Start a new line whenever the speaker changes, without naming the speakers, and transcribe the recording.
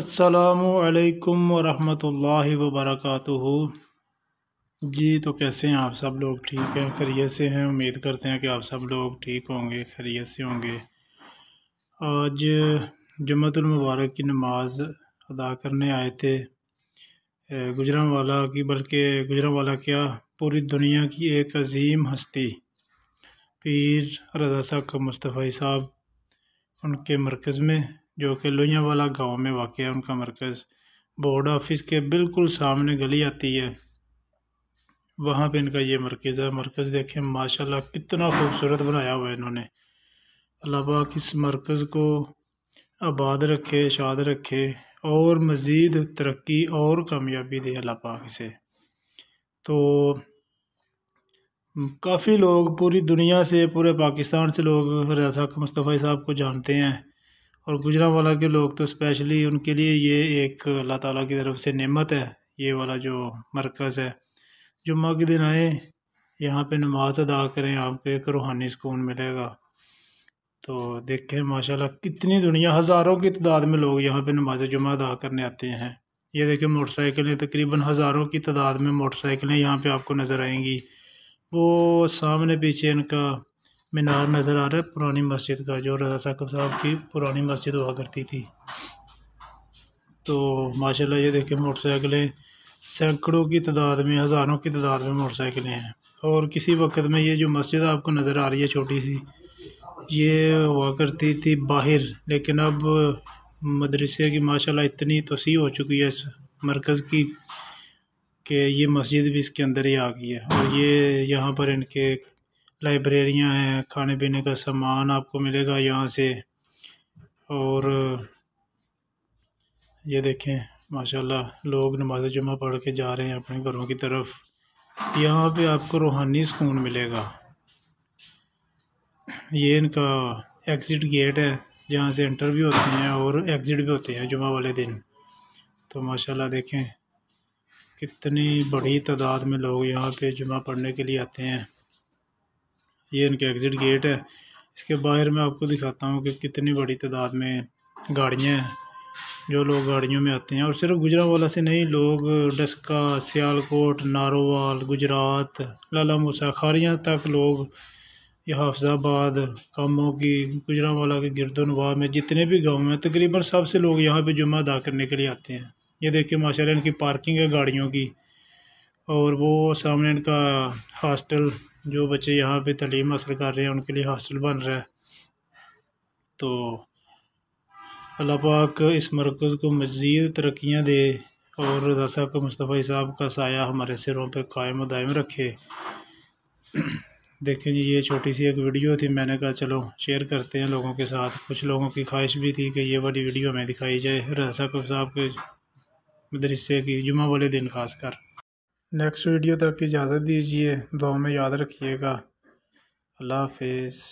असलकम वरहमतुल्लाहि वबरकatuह जी तो कैसे हैं आप सब लोग ठीक हैं खैरियत से हैं उम्मीद करते हैं कि आप सब लोग ठीक होंगे खैरियत से होंगे आज जुम्मतुलमबारक की नमाज़ अदा करने आए थे वाला की बल्कि वाला क्या पूरी दुनिया की एक अजीम हस्ती पीर रजा साकब मुस्तफ़ी साहब उनके मरकज़ में जो कि लोहिया वाला गाँव में वाक़ है उनका मरकज़ बोर्ड ऑफिस के बिल्कुल सामने गली आती है वहाँ पे इनका ये मरकज़ है मरकज़ देखें माशाल्लाह कितना खूबसूरत बनाया हुआ है इन्होंने अलावा किस इस मरकज़ को आबाद रखे शाद रखे और मज़ीद तरक्की और कामयाबी दे अल्लाह पाक तो काफ़ी लोग पूरी दुनिया से पूरे पाकिस्तान से लोग रजाक मुस्तफ़ी साहब को जानते हैं और गुजरावाला के लोग तो स्पेशली उनके लिए ये एक अल्लाह ताला की तरफ से नेमत है ये वाला जो मरकज़ है जुम्मा के दिन आए यहाँ पे नमाज अदा करें आपको एक रूहानी सुकून मिलेगा तो देखें माशाल्लाह कितनी दुनिया हज़ारों की तादाद में लोग यहाँ पे नमाज जुम्मा अदा करने आते हैं ये देखें मोटरसाइकिलें तकरीबन हज़ारों की तादाद में मोटरसाइकिलें यहाँ पर आपको नज़र आएंगी वो सामने पीछे इनका मीनार नज़र आ रहा है पुरानी मस्जिद का जो रज़ा साकब साहब की पुरानी मस्जिद हुआ करती थी तो माशाल्लाह ये देखें मोटरसाइकिलें सैकड़ों की तादाद में हज़ारों की तादाद में मोटरसाइकिलें हैं और किसी वक्त में ये जो मस्जिद आपको नज़र आ रही है छोटी सी ये हुआ करती थी बाहर लेकिन अब मदरसे की माशाल्लाह इतनी तोसी हो चुकी है इस मरकज़ की कि ये मस्जिद भी इसके अंदर ही आ गई है और ये यहाँ पर इनके लाइब्रेरियाँ हैं खाने पीने का सामान आपको मिलेगा यहाँ से और ये देखें माशाल्लाह लोग नमाज जुमा पढ़ के जा रहे हैं अपने घरों की तरफ यहाँ पे आपको रूहानी सुकून मिलेगा ये इनका एग्ज़िट गेट है जहाँ से एंटर भी होते हैं और एग्ज़िट भी होते हैं जुम्मे वाले दिन तो माशाल्लाह देखें कितनी बड़ी तादाद में लोग यहाँ पे जुम्मा पढ़ने के लिए आते हैं ये इनके एग्ज़िट गेट है इसके बाहर मैं आपको दिखाता हूँ कि कितनी बड़ी तादाद में गाड़ियाँ हैं जो लोग गाड़ियों में आते हैं और सिर्फ गुजरावाला से नहीं लोग डस्का सियालकोट नारोवाल गुजरात लाला मूसा खारियाँ तक लोग या हाफजाबाद कामों की गुजरावाला के गिरद में जितने भी गाँव हैं तकरीबन सबसे लोग यहाँ पर जुम्मा अदा करने के लिए आते हैं ये देखिए माशाल्लाह इनकी पार्किंग है गाड़ियों की और वो सामने इनका हॉस्टल जो बच्चे यहाँ पे तलीम हासिल कर रहे हैं उनके लिए हासिल बन रहा है तो अल्लाह पाक इस मरकज़ को मज़ीद तरक्याँ दे और रजा साहब का मुस्तफ़ा साहब का साया हमारे सिरों पर कायम दायम रखे देखें जी ये छोटी सी एक वीडियो थी मैंने कहा चलो शेयर करते हैं लोगों के साथ कुछ लोगों की ख्वाहिश भी थी कि ये वाली वीडियो हमें दिखाई जाए रजा साहब के मदरसे की जुम्मे वाले दिन खासकर नेक्स्ट वीडियो तक इजाज़त दीजिए दुआ में याद रखिएगा अल्लाह हाफिज़